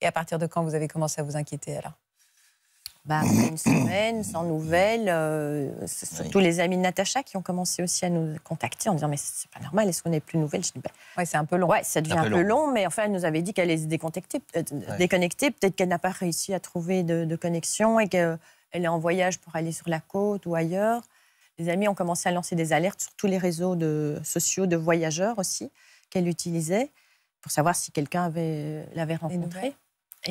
Et à partir de quand vous avez commencé à vous inquiéter alors bah, une semaine, sans nouvelles. Euh, tous surtout les amis de Natacha qui ont commencé aussi à nous contacter en disant Mais c'est pas normal, est-ce qu'on n'est plus nouvelle nouvelles Je dis bah, c'est un peu long. Ouais, ça devient un peu, long. mais enfin, elle nous avait dit qu'elle allait se euh, Peut-être qu'elle n'a pas réussi à trouver de, de connexion et qu'elle est en voyage pour aller sur la côte ou ailleurs. Les amis ont commencé à lancer des alertes sur tous les réseaux de, sociaux de voyageurs aussi qu'elle utilisait pour savoir si quelqu'un l'avait rencontrée.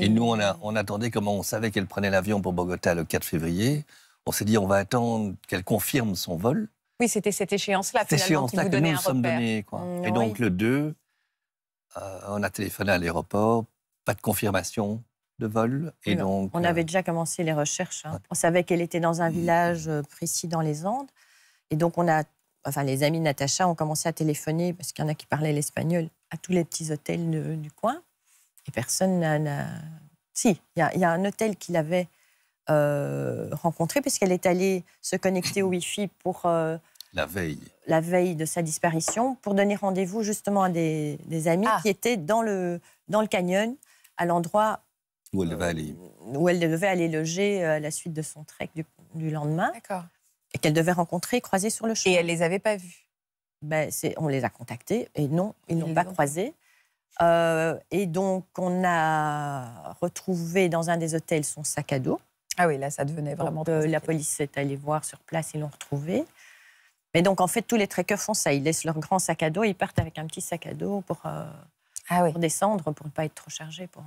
Et, nous, on, attendait comme on savait qu'elle prenait l'avion pour Bogota le 4 février. On s'est dit, on va attendre qu'elle confirme son vol. Oui, c'était cette échéance-là, finalement, échéance -là que, nous sommes donnés. Mm, et donc, le 2, euh, on a téléphoné à l'aéroport, pas de confirmation de vol. Et donc, on avait euh, déjà commencé les recherches. Hein. On savait qu'elle était dans un mm. village euh, précis dans les Andes. Et donc, on a, enfin, les amis de Natacha ont commencé à téléphoner, parce qu'il y en a qui parlaient l'espagnol, à tous les petits hôtels du coin. Et personne n'a. Si, il y, a un hôtel qu'il avait euh, rencontré parce puisqu'elle est allée se connecter au Wi-Fi pour. Euh, la veille. La veille de sa disparition, pour donner rendez-vous justement à des, amis ah. qui étaient dans le, dans le canyon, à l'endroit où elle devait aller. Euh, où elle devait aller loger à la suite de son trek du, lendemain. D'accord. Et qu'elle devait rencontrer, croiser sur le chemin. Et elle les avait pas vus. Ben, on les a contactés et non, ils, ils n'ont pas croisé. Euh, et donc, on a retrouvé dans un des hôtels son sac à dos. Ah oui, là, ça devenait vraiment. Euh, la police est allée voir sur place, ils l'ont retrouvé. Mais donc, en fait, tous les trekkers font ça. Ils laissent leur grand sac à dos ils partent avec un petit sac à dos pour, euh, ah pour descendre, pour ne pas être trop chargé pour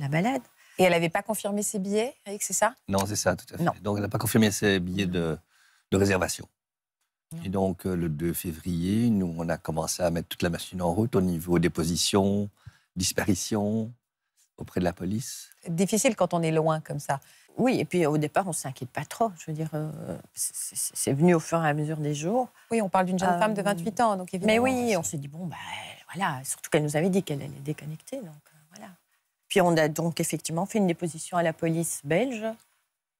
la balade. Et elle n'avait pas confirmé ses billets, c'est ça Non, c'est ça, tout à fait. Donc, elle n'a pas confirmé ses billets de réservation. Et donc, euh, le 2 février, nous, on a commencé à mettre toute la machine en route au niveau des disparition auprès de la police. Difficile quand on est loin comme ça. Oui, et puis au départ, on ne s'inquiète pas trop. Je veux dire, euh, c'est venu au fur et à mesure des jours. Oui, on parle d'une jeune femme de 28 euh, ans, donc Mais oui, on s'est dit, bon, ben voilà, surtout qu'elle nous avait dit qu'elle allait déconnecter, donc voilà. Puis on a donc effectivement fait une déposition à la police belge.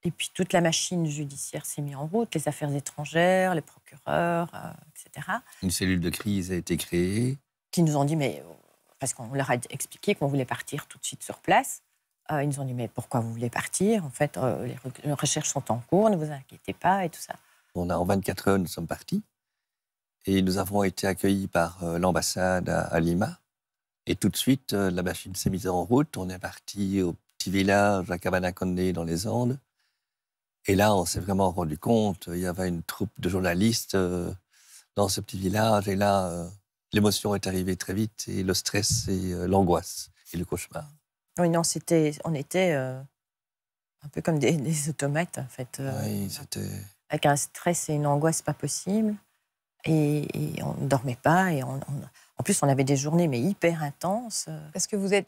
Et puis toute la machine judiciaire s'est mise en route, les affaires étrangères, les procureurs, euh, etc. Une cellule de crise a été créée. Qui nous ont dit, mais euh, parce qu'on leur a expliqué qu'on voulait partir tout de suite sur place. Euh, ils nous ont dit, mais pourquoi vous voulez partir En fait, les, recherches sont en cours, ne vous inquiétez pas, et tout ça. On a, en 24 heures, nous sommes partis. Et nous avons été accueillis par l'ambassade à, Lima. Et tout de suite, la machine s'est mise en route. On est parti au petit village à Cabana Condé dans les Andes et là, on s'est vraiment rendu compte, il y avait une troupe de journalistes euh, dans ce petit village, et là, euh, l'émotion est arrivée très vite, et le stress, et euh, l'angoisse, et le cauchemar. Oui, non, c'était, on était un peu comme des, automates, en fait. oui, c'était... Avec un stress et une angoisse pas possible. Et, on ne dormait pas. Et en plus, on avait des journées, mais hyper intenses. Qu'est-ce que vous êtes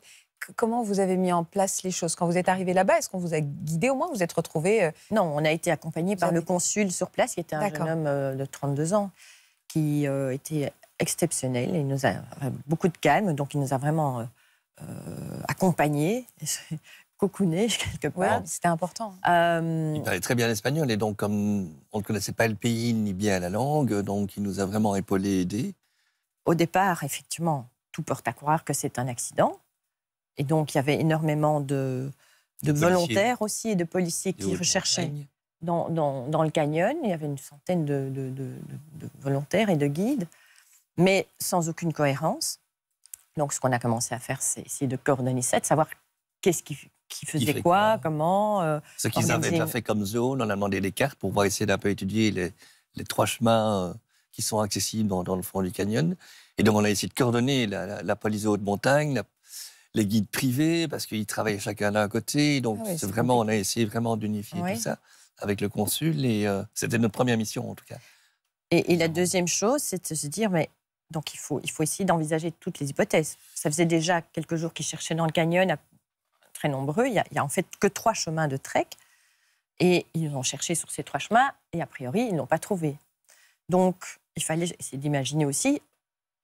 comment vous avez mis en place les choses Quand vous êtes arrivé là-bas, est-ce qu'on vous a guidé au moins Vous êtes retrouvé euh, Non, on a été accompagné par le consul sur place, qui était un homme euh, de 32 ans, qui euh, était exceptionnel. Il nous a beaucoup de calme, donc il nous a vraiment accompagné, accompagnés, quelque part. C'était important. Il parlait très bien l'espagnol, et donc comme on ne connaissait pas le pays ni bien la langue, donc il nous a vraiment épaulés, aidés. Au départ, effectivement, tout porte à croire que c'est un accident. Et donc, il y avait énormément de, volontaires aussi et de policiers qui recherchaient. Dans, dans, le canyon, il y avait une centaine de, volontaires et de guides, mais sans aucune cohérence. Donc, ce qu'on a commencé à faire, c'est essayer de coordonner ça, de savoir qu'est-ce qui, faisait quoi, comment. Euh, ce qu'ils avaient déjà fait comme zone, on a demandé des cartes pour pouvoir essayer d'un peu étudier les, trois chemins euh, qui sont accessibles dans, le fond du canyon. Et donc, on a essayé de coordonner la, police haute montagne, les guides privés, parce qu'ils travaillaient chacun d'un côté. Donc, ah c'est vraiment, on a essayé vraiment d'unifier tout ça avec le consul. Et euh, c'était notre première mission, en tout cas. Et, la deuxième chose, c'est de se dire, mais donc il faut, il faut essayer d'envisager toutes les hypothèses. Ça faisait déjà quelques jours qu'ils cherchaient dans le canyon, très nombreux. Il y a, a, en fait que trois chemins de trek. Et ils ont cherché sur ces trois chemins, et a priori, ils n'ont pas trouvé. Donc, il fallait essayer d'imaginer aussi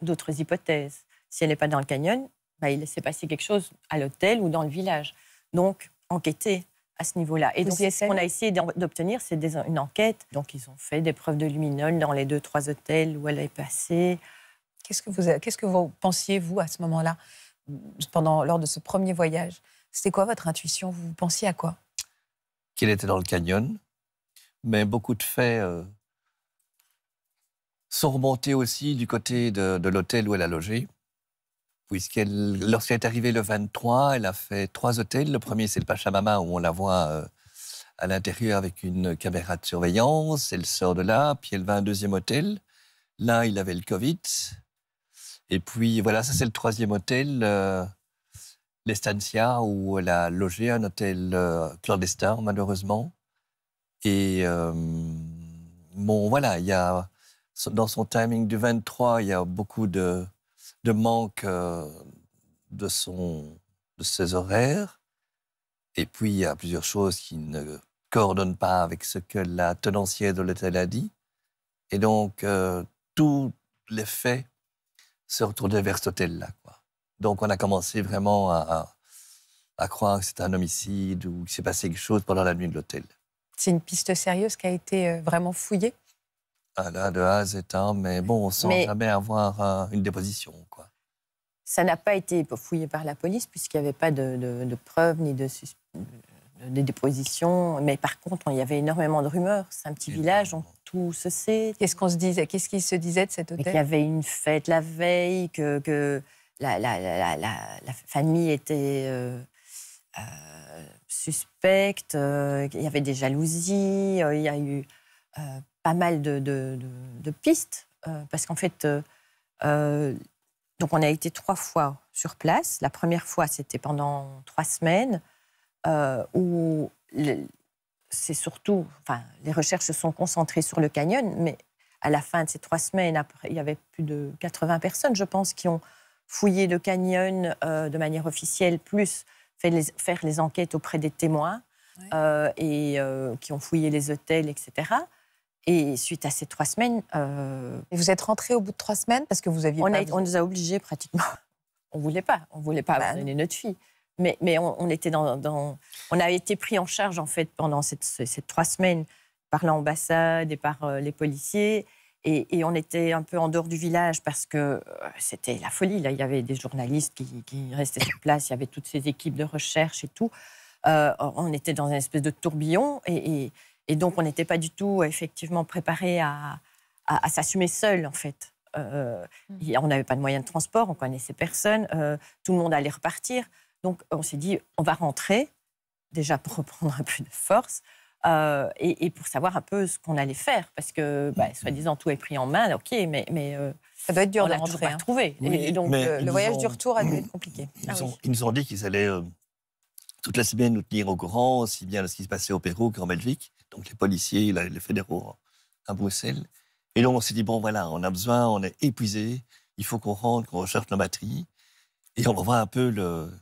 d'autres hypothèses. Si elle n'est pas dans le canyon, bah, il s'est passé quelque chose à l'hôtel ou dans le village. Donc, enquêter à ce niveau-là. Et donc, ce qu'on a essayé d'obtenir, c'est une enquête. Donc, ils ont fait des preuves de luminol dans les deux, trois hôtels où elle est passée. Qu'est-ce que vous, qu'est-ce que vous pensiez, vous, à ce moment-là, pendant, lors de ce premier voyage C'était quoi votre intuition Vous pensiez à quoi Qu'elle était dans le canyon, mais beaucoup de faits euh, sont remontés aussi du côté de l'hôtel où elle a logé lorsqu'elle est arrivée le 23, elle a fait trois hôtels. Le premier, c'est le Pachamama, où on la voit euh, à l'intérieur avec une caméra de surveillance. Elle sort de là, puis elle va à un deuxième hôtel. Là, il avait le Covid. Et puis, voilà, ça, c'est le troisième hôtel, euh, l'Estancia, où elle a logé un hôtel euh, clandestin, malheureusement. Et bon, voilà, il y a, dans son timing du 23, il y a beaucoup de de manque euh, de, son, de ses horaires. Et puis, il y a plusieurs choses qui ne coordonnent pas avec ce que la tenancière de l'hôtel a dit. Et donc, euh, tous les faits se retournaient vers cet hôtel-là. Donc, on a commencé vraiment à, croire que c'était un homicide ou qu'il s'est passé quelque chose pendant la nuit de l'hôtel. C'est une piste sérieuse qui a été euh, vraiment fouillée ah là, de A à Z, hein, mais bon, sans sent jamais avoir une déposition. Ça n'a pas été fouillé par la police puisqu'il n'y avait pas de, preuves ni de, dépositions. Mais par contre, il y avait énormément de rumeurs. C'est un petit village, donc tout se sait. Qu'est-ce qu'on se disait Qu'est-ce qui se disait de cet hôtel Qu'il y avait une fête la veille, que, la, famille était euh, euh, suspecte. Euh, qu'il y avait des jalousies. il y a eu pas mal de, pistes parce qu'en fait. Donc on a été trois fois sur place. La première fois, c'était pendant trois semaines, euh, où c'est surtout, enfin, les recherches se sont concentrées sur le canyon, mais à la fin de ces trois semaines, il y avait plus de 80 personnes, je pense, qui ont fouillé le canyon euh, de manière officielle, plus fait faire les enquêtes auprès des témoins. Euh, et qui ont fouillé les hôtels, etc. Et suite à ces trois semaines. Euh, et vous êtes rentrée au bout de trois semaines parce que vous aviez. On, on nous a obligés pratiquement. on voulait pas. On voulait pas bah abandonner notre fille. Mais, mais on, était dans, on a été pris en charge en fait pendant cette, ces trois semaines par l'ambassade et par euh, les policiers. Et, et, on était un peu en dehors du village parce que euh, c'était la folie. Là, il y avait des journalistes qui, qui, restaient sur place, il y avait toutes ces équipes de recherche et tout. on était dans une espèce de tourbillon et, et, et donc, on n'était pas du tout effectivement préparé à, à, s'assumer seul, en fait. Euh, mm. on n'avait pas de moyens de transport, on connaissait personne, euh, tout le monde allait repartir. Donc, on s'est dit, on va rentrer, déjà pour reprendre un peu de force, euh, et, pour savoir un peu ce qu'on allait faire, parce que, bah, mm. soi-disant, tout est pris en main, ok, mais... mais ça doit être dur de rentrer. Hein. trouvé. et donc, le voyage du retour a dû être compliqué. Ah ils, nous ont dit qu'ils allaient toute la semaine nous tenir au courant, aussi bien de ce qui se passait au Pérou qu'en Belgique, donc les policiers, les fédéraux à Bruxelles. Et là, on s'est dit, bon voilà, on a besoin, on est épuisé, il faut qu'on rentre, qu'on recherche nos batteries, et on revoit un peu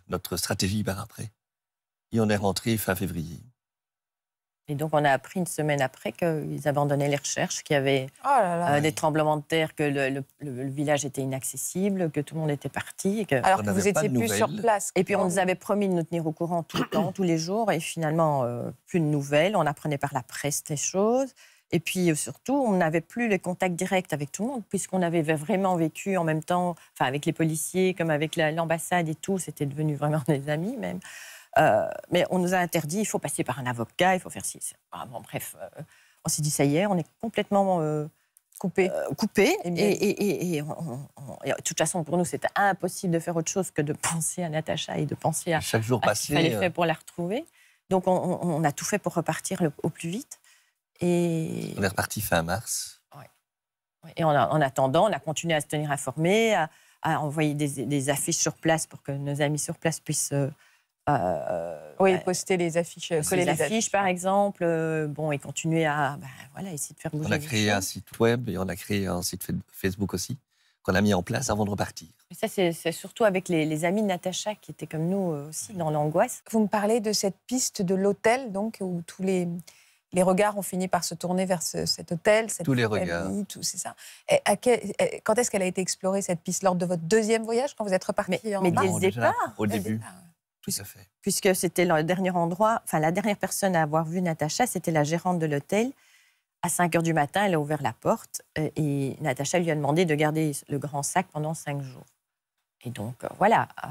notre stratégie par après. Et on est rentré fin février. Et donc, on a appris une semaine après qu'ils abandonnaient les recherches, qu'il y avait oh euh, des tremblements de terre, que le, village était inaccessible, que tout le monde était parti. Alors que vous étiez plus sur place. Et puis, on nous avait promis de nous tenir au courant tout le temps, tous les jours. Et finalement, euh, plus de nouvelles. On apprenait par la presse des choses. Et puis euh, surtout, on n'avait plus les contacts directs avec tout le monde, puisqu'on avait vraiment vécu en même temps, avec les policiers, comme avec l'ambassade et tout, c'était devenu vraiment des amis même. Euh, mais on nous a interdit, il faut passer par un avocat, il faut faire ci. Ah, bon, bref, euh, on s'est dit, ça y est, on est complètement euh, coupé. coupé. Et, et, et, de toute façon, pour nous, c'était impossible de faire autre chose que de penser à Natacha et de penser à, Chaque jour passé, ce qu'il fallait faire pour la retrouver. Donc, on, a tout fait pour repartir au plus vite. Et... On est reparti fin mars. Ouais. Et en, attendant, on a continué à se tenir informés, à, envoyer des, affiches sur place pour que nos amis sur place puissent euh, oui, euh, poster les affiches, coller les affiches, par exemple, euh, bon, et continuer à bah, voilà, essayer de faire bouger. On a créé un site web et on a créé un site Facebook aussi qu'on a mis en place avant de repartir. ça, c'est surtout avec les, amis de Natacha qui étaient comme nous aussi dans l'angoisse. Vous me parlez de cette piste de l'hôtel, donc, où tous les, les regards ont fini par se tourner vers cet hôtel. tous les regards. Tout, c'est ça. à quand est-ce qu'elle a été explorée, cette piste Lors de votre deuxième voyage, quand vous êtes reparti mais, en Mais dès le départ Au début. Tout fait. Puisque c'était le dernier endroit, enfin la dernière personne à avoir vu Natacha, c'était la gérante de l'hôtel. À 5 heures du matin, elle a ouvert la porte euh, et Natacha lui a demandé de garder le grand sac pendant 5 jours. Et donc, euh, voilà. Euh,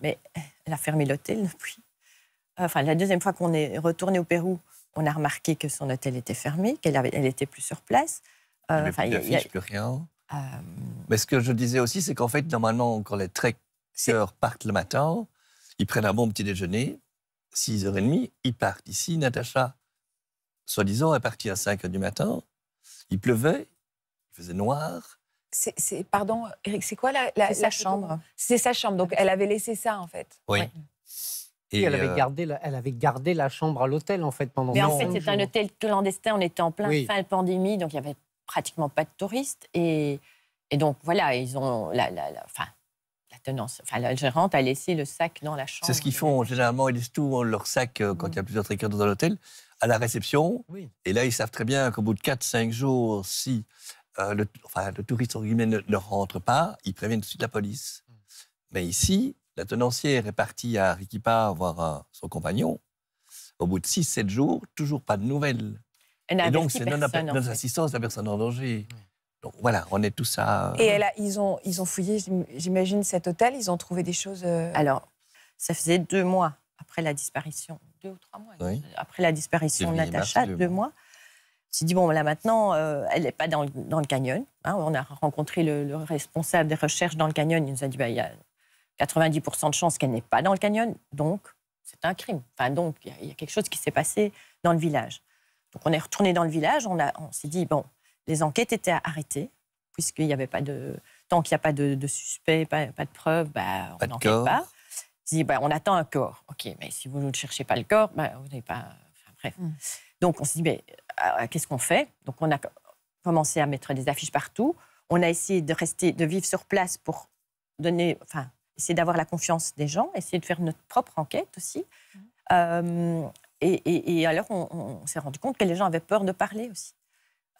mais elle a fermé l'hôtel depuis. Enfin, la deuxième fois qu'on est retourné au Pérou, on a remarqué que son hôtel était fermé, qu'elle n'était était plus sur place. il enfin, plus a... plus rien. Mais ce que je disais aussi, c'est qu'en fait, normalement, quand les trekkers partent le matin, ils prennent un bon petit déjeuner, 6h30, ils partent. Ici, Natacha, soi-disant, est partie à 5h du matin. Il pleuvait, il faisait noir. C'est, pardon, Eric, c'est quoi la, chambre C'est sa chambre, donc elle avait laissé ça en fait. Oui. Et, elle, avait euh, gardé la, elle avait gardé la chambre à l'hôtel en fait pendant. Mais en fait, c'est un hôtel clandestin. On était en plein fin de pandémie, donc il y avait pratiquement pas de touristes. Et, et donc voilà, ils ont la, la, la, Enfin, la gérante a laissé le sac dans la chambre. C'est ce qu'ils font généralement. Ils laissent tout leur sac euh, quand il y a mm. plusieurs tricots dans l'hôtel à la réception. Et là, ils savent très bien qu'au bout de 4-5 jours, si euh, le, enfin, le, touriste ne, rentre pas, ils préviennent tout de suite la police. Mm. Mais ici, la tenancière est partie à Arequipa voir euh, son compagnon. Au bout de 6-7 jours, toujours pas de nouvelles. et donc, c'est non, non, non, assistance, la personne en danger. Mm. Donc voilà, on est tous à. Et là, ils, ont, ils ont fouillé, j'imagine, cet hôtel, ils ont trouvé des choses. Euh. Alors, ça faisait deux mois après la disparition, deux ou trois mois après la disparition de Natacha, deux, mois. On s'est dit, bon, là maintenant, euh, elle n'est pas dans le, canyon. Hein, on a rencontré le, responsable des recherches dans le canyon. Il nous a dit, bah, il y a 90% de chances qu'elle n'est pas dans le canyon. Donc, c'est un crime. Enfin, donc, il y, a quelque chose qui s'est passé dans le village. Donc, on est retourné dans le village. On, on s'est dit, bon, les enquêtes étaient arrêtées, puisqu'il n'y avait pas de. Tant qu'il n'y a pas de, suspect, pas, de preuve, bah, on n'enquête pas. Dit, bah, on attend un corps. OK, mais si vous ne cherchez pas le corps, bah, vous n'avez pas. bref. Hmm. Donc, on s'est dit, mais euh, qu'est-ce qu'on fait Donc, on a commencé à mettre des affiches partout. On a essayé de rester, de vivre sur place pour donner, enfin, essayer d'avoir la confiance des gens, essayer de faire notre propre enquête aussi. Hmm. Euh, et, alors, on s'est rendu compte que les gens avaient peur de parler aussi.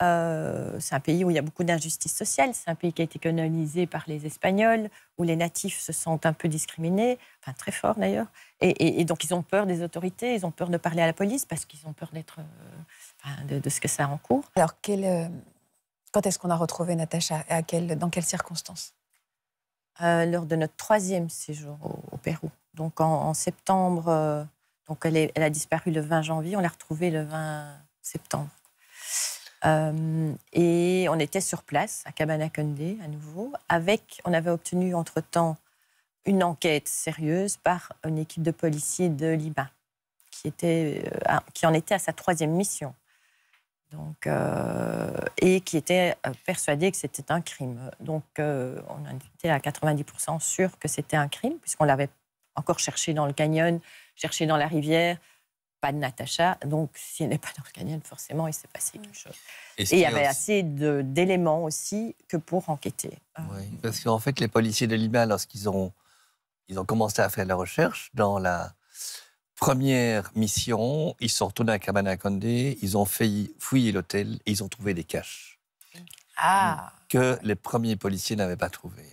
Euh, c'est un pays où il y a beaucoup d'injustices sociales. C'est un pays qui a été colonisé par les Espagnols, où les natifs se sentent un peu discriminés, enfin très fort d'ailleurs. Et, donc ils ont peur des autorités, ils ont peur de parler à la police parce qu'ils ont peur d'être, euh, de, ce que ça encourt. Alors euh, quand est-ce qu'on a retrouvé Natacha à Dans quelles circonstances Lors de notre troisième séjour au, Pérou. Donc en, septembre, donc elle, elle a disparu le 20 janvier, on l'a retrouvée le 20 septembre. Euh, et on était sur place, à Cabanaconde, à nouveau, avec, on avait obtenu entre-temps une enquête sérieuse par une équipe de policiers de Liban, qui, était, euh, qui en était à sa troisième mission. Donc, euh, et qui était persuadée que c'était un crime. Donc, on était à 90% sûr que c'était un crime, puisqu'on l'avait encore cherché dans le canyon, cherché dans la rivière, pas de Natacha. Donc, s'il n'est pas d'organelle, forcément, il s'est passé quelque chose. Et il y avait assez d'éléments aussi que pour enquêter. Euh, oui, parce qu'en fait, les policiers de Lima, lorsqu'ils ont, ils ont commencé à faire la recherche, dans la première mission, ils sont retournés à Cabana Condé, ils ont failli fouiller l'hôtel et ils ont trouvé des caches. Ah. Que les premiers policiers n'avaient pas trouvées,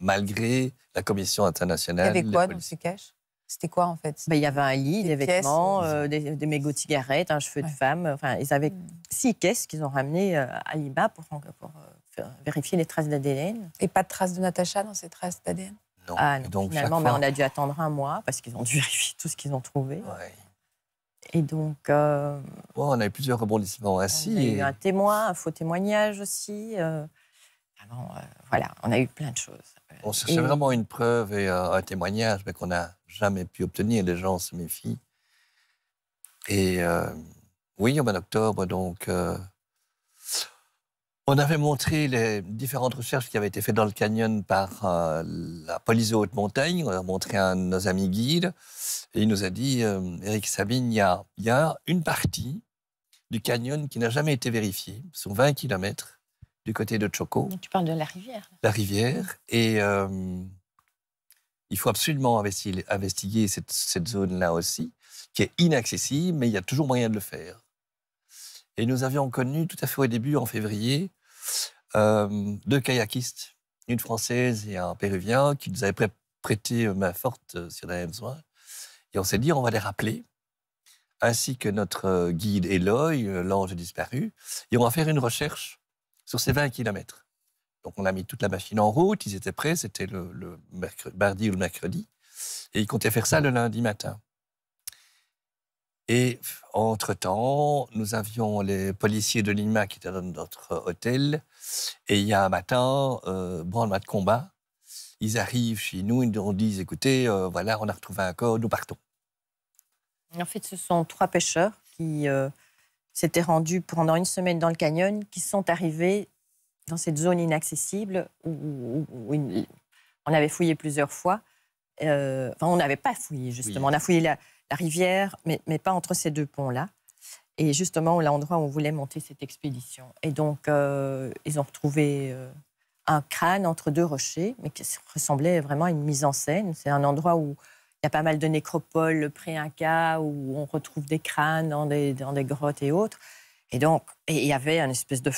malgré la Commission internationale. Il y avait quoi dans ces caches c'était quoi en fait bah, Il y avait un lit, des, vêtements, euh, des, des, mégots de cigarettes, un cheveu de femme. Enfin, ils avaient hmm. six caisses qu'ils ont ramenées euh, à l'IBA pour, pour euh, vérifier les traces d'ADN. Et pas de traces de Natacha dans ces traces d'ADN ah, non. donc, finalement, bah, on a dû attendre un mois parce qu'ils ont dû vérifier tout ce qu'ils ont trouvé. Et donc. on a eu plusieurs rebondissements ainsi. y a eu un témoin, un faux témoignage aussi. Avant, ah euh, voilà, on a eu plein de choses. On c'est vraiment une preuve et euh, un, témoignage, mais qu'on n'a jamais pu obtenir. Les gens se méfient. Et euh, oui, en octobre, donc, on avait montré les différentes recherches qui avaient été faites dans le canyon par la police de haute montagne. On a montré à nos amis guides. Et il nous a dit, Eric Sabine, il y, y a, une partie du canyon qui n'a jamais été vérifiée, sont 20 km du côté de Choco. Tu parles de la rivière. La rivière. Et euh, il faut absolument investiguer, cette, cette zone-là aussi, qui est inaccessible, mais il y a toujours moyen de le faire. Et nous avions connu tout à fait au début, en février, euh, deux kayakistes, une française et un péruvien, qui nous avaient prêté main forte si on avait besoin. Et on s'est dit, on va les rappeler, ainsi que notre guide Eloy, l'ange disparu, et on va faire une recherche sur ces 20 km Donc on a mis toute la machine en route, ils étaient prêts, c'était le, le mardi ou le mercredi, et ils comptaient faire ça le lundi matin. Et entre-temps, nous avions les policiers de Lima qui étaient dans notre hôtel. Et il y a un matin, euh, de combat, ils arrivent chez nous, ils nous disent, écoutez, euh, voilà, on a retrouvé un corps, nous partons. En fait, ce sont trois pêcheurs qui euh, s'étaient rendus pendant une semaine dans le canyon, qui sont arrivés dans cette zone inaccessible où, on avait fouillé plusieurs fois. Euh, enfin, on n'avait pas fouillé, justement. On a fouillé la, rivière, mais, pas entre ces deux ponts-là. Et justement, l'endroit où on voulait monter cette expédition. Et donc, euh, ils ont retrouvé euh, un crâne entre deux rochers, mais qui ressemblait vraiment à une mise en scène. C'est un endroit où y a pas mal de nécropoles pré-Inca où on retrouve des crânes dans des, dans des grottes et autres. Et donc, il y avait une espèce de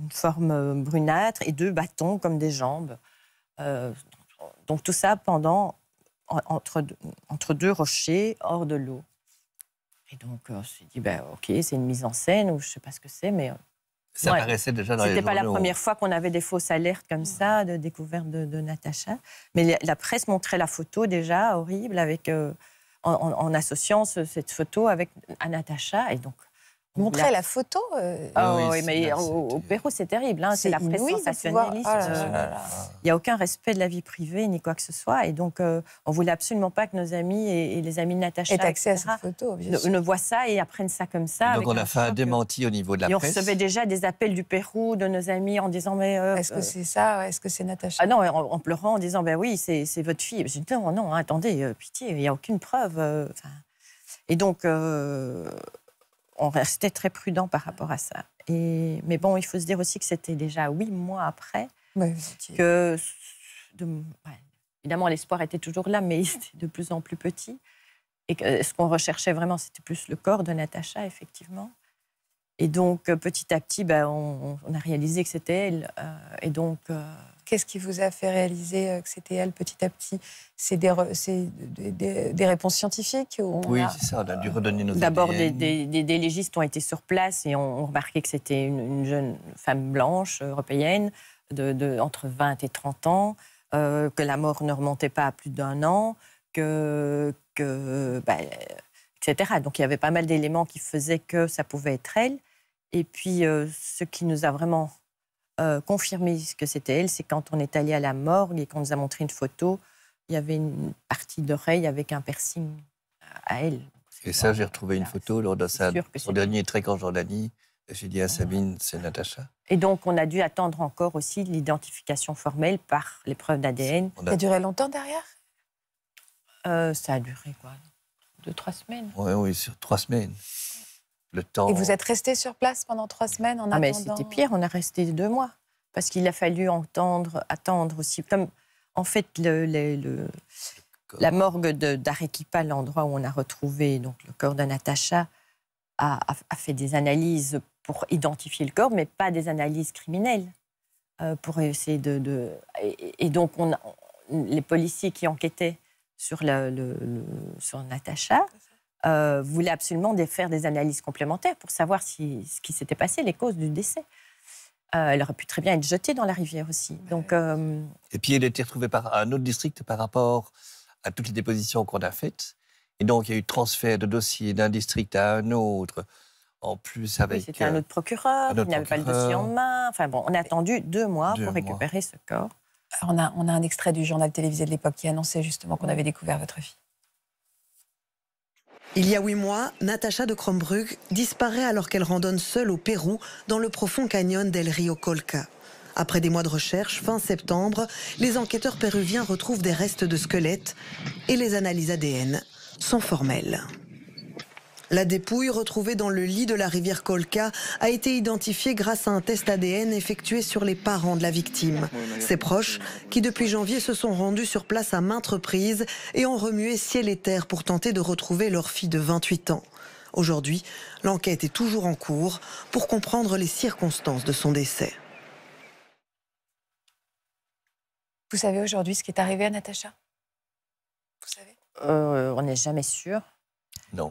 une forme euh, brunâtre et deux bâtons comme des jambes. Euh, donc tout ça pendant entre, entre deux rochers hors de l'eau. Et donc euh, on s'est dit, bah ok, c'est une mise en scène ou je ne sais pas ce que c'est, mais ça déjà dans les C'était pas la première fois qu'on avait des fausses alertes comme ça, de découverte de, Natacha. Mais la presse montrait la photo déjà horrible avec, euh, en, associant cette photo avec, à Natacha. Et donc, montrer la, photo. Euh, ah ah oui, mais au, Pérou, c'est terrible. Hein, c'est la presse ah euh, Il n'y a aucun respect de la vie privée ni quoi que ce soit. Et donc, euh, on ne voulait absolument pas que nos amis et, les amis de Natacha accès à cette photo, ne, ne, voient ça et apprennent ça comme ça. donc, on a fait un démenti au niveau de la presse. Et on recevait déjà des appels du Pérou de nos amis en disant Mais. Est-ce que c'est ça Est-ce que c'est Natacha Ah non, en, pleurant, en disant Ben oui, c'est votre fille. Je dis Non, non, attendez, pitié, il n'y a aucune preuve. et donc on restait très prudent par rapport à ça. Et, mais bon, il faut se dire aussi que c'était déjà huit mois après que, évidemment, l'espoir était toujours là, mais il était de plus en plus petit. Et ce qu'on recherchait vraiment, c'était plus le corps de Natacha, effectivement. Et donc, euh, petit à petit, bah, on, a réalisé que c'était elle. Euh, et donc, euh, Qu'est-ce qui vous a fait réaliser euh, que c'était elle petit à petit C'est des, réponses scientifiques Oui, c'est ça, on a dû redonner nos D'abord, des, légistes ont été sur place et ont, remarqué que c'était une, jeune femme blanche euh, européenne de, entre 20 et 30 ans, euh, que la mort ne remontait pas à plus d'un an, que. que bah, etc. Donc il y avait pas mal d'éléments qui faisaient que ça pouvait être elle. Et puis, ce qui nous a vraiment euh, confirmer ce que c'était elle, c'est quand on est allé à la morgue et qu'on nous a montré une photo, il y avait une partie d'oreille avec un piercing à elle. Et ça, j'ai retrouvé une photo lors de sa, son dernier trek en Jordanie. J'ai dit à Sabine, c'est Natacha. Et donc, on a dû attendre encore aussi l'identification formelle par l'épreuve d'ADN. Ça a duré longtemps derrière euh, Ça a duré quoi Deux, trois semaines Oui, oui, sur trois semaines temps. Et vous êtes resté sur place pendant trois semaines en ah attendant mais C'était pire, on a resté deux mois. Parce qu'il a fallu entendre, attendre aussi. Comme, en fait, le, la morgue d'Arequipa, l'endroit où on a retrouvé donc, le corps de Natacha, a, fait des analyses pour identifier le corps, mais pas des analyses criminelles. Euh, pour essayer de. et, donc, on, les policiers qui enquêtaient sur, le, sur Natacha euh, voulait absolument faire des analyses complémentaires pour savoir ce qui s'était passé, les causes du décès. Euh, elle aurait pu très bien être jetée dans la rivière aussi. Donc, euh, Et puis elle a été retrouvée par un autre district par rapport à toutes les dépositions qu'on a faites. Et donc il y a eu transfert de dossiers d'un district à un autre. En plus, avec. C'était un autre procureur, il n'avait pas le dossier en main. Enfin bon, on a attendu deux mois pour récupérer ce corps. On a, on a un extrait du journal télévisé de l'époque qui annonçait justement qu'on avait découvert votre fille. Il y a huit mois, Natacha de Krombrug disparaît alors qu'elle randonne seule au Pérou dans le profond canyon del Rio Colca. Après des mois de recherche, fin septembre, les enquêteurs péruviens retrouvent des restes de squelettes et les analyses ADN sont formelles. La dépouille retrouvée dans le lit de la rivière Kolka a été identifiée grâce à un test ADN effectué sur les parents de la victime. Ses proches, qui depuis janvier se sont rendus sur place à maintes reprises et ont remué ciel et terre pour tenter de retrouver leur fille de 28 ans. Aujourd'hui, l'enquête est toujours en cours pour comprendre les circonstances de son décès. Vous savez aujourd'hui ce qui est arrivé à Natacha Vous savez euh, On n'est jamais sûr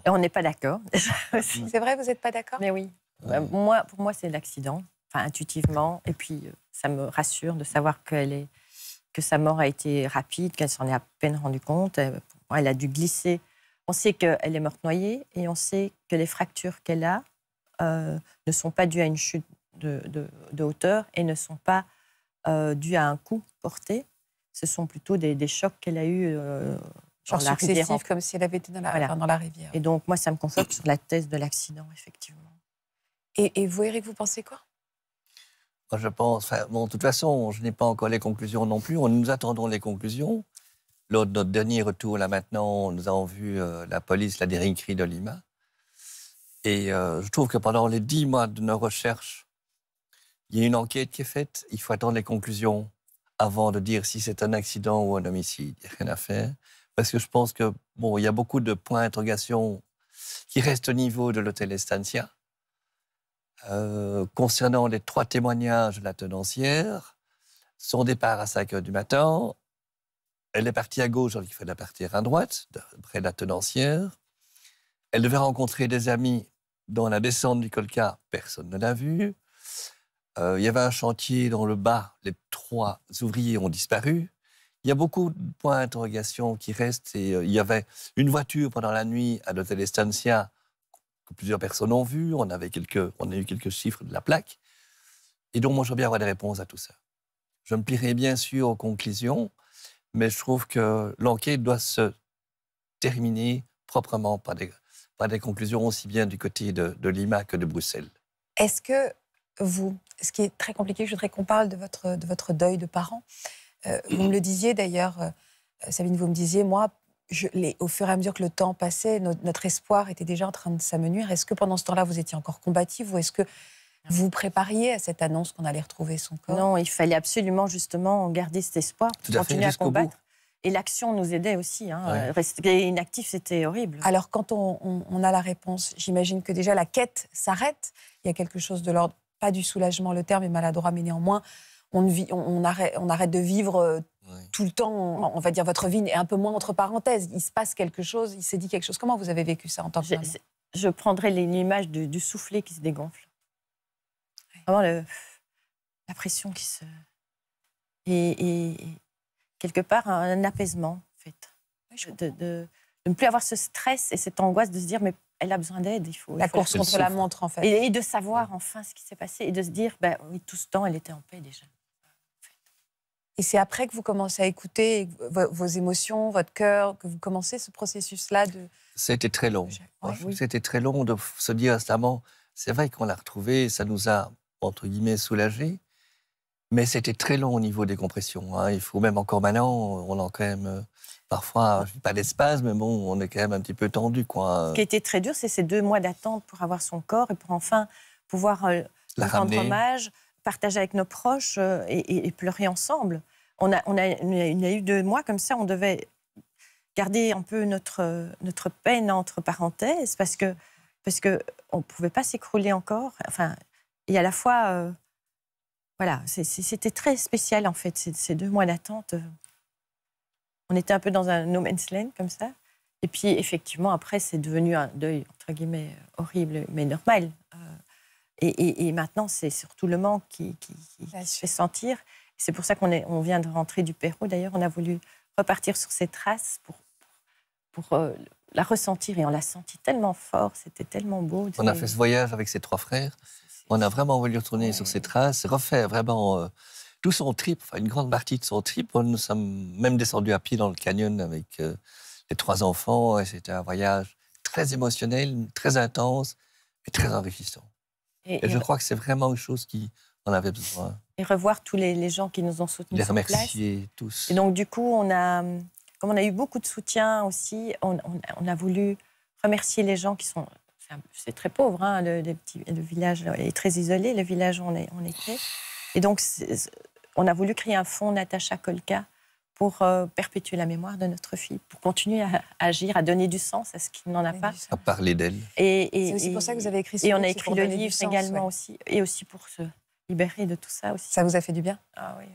on n'est pas d'accord. c'est vrai, vous n'êtes pas d'accord Mais oui. Bah, moi, pour moi, c'est l'accident, intuitivement. Et puis, euh, ça me rassure de savoir est, que sa mort a été rapide, qu'elle s'en est à peine rendue compte. Euh, elle, a dû glisser. On sait qu'elle est morte noyée et on sait que les fractures qu'elle a euh, ne sont pas dues à une chute de, hauteur et ne sont pas dues à un coup porté. Ce sont plutôt des, chocs qu'elle a eus. Genre la comme si elle avait été dans la, dans la rivière. Et donc, moi, ça me conforte sur la thèse de l'accident, effectivement. Et, et, vous, Eric, vous pensez quoi moi, Je pense. bon, de toute façon, je n'ai pas encore les conclusions non plus. Nous attendons les conclusions. Lors de notre dernier retour, là maintenant, nous avons vu euh, la police, la dériquerie de Lima. Et euh, je trouve que pendant les dix mois de nos recherches, il y a une enquête qui est faite. Il faut attendre les conclusions avant de dire si c'est un accident ou un homicide. Il n'y a rien à faire. Parce que je pense que bon, il y a beaucoup de points d'interrogation qui restent au niveau de l'hôtel Estancia. Euh, concernant les trois témoignages de la tenancière, son départ à 5 h du matin, elle est partie à gauche alors qu'il fallait partir à droite, près de la tenancière. Elle devait rencontrer des amis dans la descente du Colca, personne ne l'a vue. Euh, il y avait un chantier dans le bas, les trois ouvriers ont disparu. Il y a beaucoup de points d'interrogation qui restent. Et, euh, il y avait une voiture pendant la nuit à l'hôtel Estancia que plusieurs personnes ont vue. On, avait quelques, on a eu quelques chiffres de la plaque. Et donc, moi, je bien avoir des réponses à tout ça. Je me plierai bien sûr aux conclusions, mais je trouve que l'enquête doit se terminer proprement par des, par des conclusions aussi bien du côté de, de Lima que de Bruxelles. Est-ce que vous, ce qui est très compliqué, je voudrais qu'on parle de votre, de votre deuil de parents. Euh, vous me le disiez d'ailleurs, euh, euh, Sabine, vous me disiez, moi, je, au fur et à mesure que le temps passait, notre espoir était déjà en train de s'amenuire. Est-ce que pendant ce temps-là, vous étiez encore combative ou est-ce que vous prépariez à cette annonce qu'on allait retrouver son corps Non, il fallait absolument justement garder cet espoir, pour continuer à combattre. Et l'action nous aidait aussi. Hein. Rester inactif, c'était horrible. Alors, quand on, on a la réponse, j'imagine que déjà la quête s'arrête. Il y a quelque chose de l'ordre, pas du soulagement, le terme est maladroit, mais néanmoins, on, arrête, de vivre euh, tout le temps, on va dire, votre vie est un peu moins entre parenthèses. Il se passe quelque chose, il s'est dit quelque chose. Comment vous avez vécu ça en tant que Je prendrais l'image du, soufflé soufflet qui se dégonfle. avant la pression qui se... Et, quelque part, un, apaisement, en fait. de, ne plus avoir ce stress et cette angoisse de se dire, mais elle a besoin d'aide, il faut... La course contre la montre, en fait. Et, de savoir enfin ce qui s'est passé et de se dire, ben, oui, tout ce temps, elle était en paix déjà. Et c'est après que vous commencez à écouter vos émotions, votre cœur, que vous commencez ce processus-là de. C'était très long. C'était très long de se dire instamment, c'est vrai qu'on l'a retrouvé, ça nous a, entre guillemets, soulagé, mais c'était très long au niveau des compressions. Hein. Il faut même encore maintenant, on a quand même. Euh, parfois, pas d'espace, mais bon, on est quand même un petit peu tendu. Quoi. Ce qui était très dur, c'est ces deux mois d'attente pour avoir son corps et pour enfin pouvoir euh, lui rendre hommage, partager avec nos proches euh, et, pleurer ensemble. On a, il y a eu deux mois comme ça, on devait garder un peu notre, notre peine entre parenthèses parce que parce que on pouvait pas s'écrouler encore. Enfin, et à la fois, euh, voilà, c'était très spécial en fait ces, deux mois d'attente. On était un peu dans un no man's land comme ça. Et puis effectivement, après, c'est devenu un deuil entre guillemets horrible, mais normal. Euh, et, maintenant, c'est surtout le manque qui, se fait sentir. C'est pour ça qu'on vient de rentrer du Pérou. D'ailleurs, on a voulu repartir sur ses traces pour, pour euh, la ressentir. Et on l'a senti tellement fort, c'était tellement beau. On a fait ce voyage avec ses trois frères. On a vraiment voulu retourner sur ses traces, refaire vraiment euh, tout son trip, une grande partie de son trip. Nous sommes même descendus à pied dans le canyon avec euh, les trois enfants. Et c'était un voyage très émotionnel, très intense et très enrichissant. Et, je crois que c'est vraiment une chose qui en avait besoin. Et revoir tous les, gens qui nous ont soutenus. Les remercier tous. Et donc, du coup, on a, comme on a eu beaucoup de soutien aussi, on, a voulu remercier les gens qui sont. C'est très pauvre, hein, le, village est très isolé, le village où on, est, on était. Et donc, on a voulu créer un fonds Natacha Kolka pour euh, perpétuer la mémoire de notre fille, pour continuer à, agir, à donner du sens à ce qui n'en a pas. À parler d'elle. Et, c'est aussi pour ça que vous avez écrit ce Et on a écrit le livre également aussi, et aussi pour se libérer de tout ça aussi. Ça vous a fait du bien Ah oui.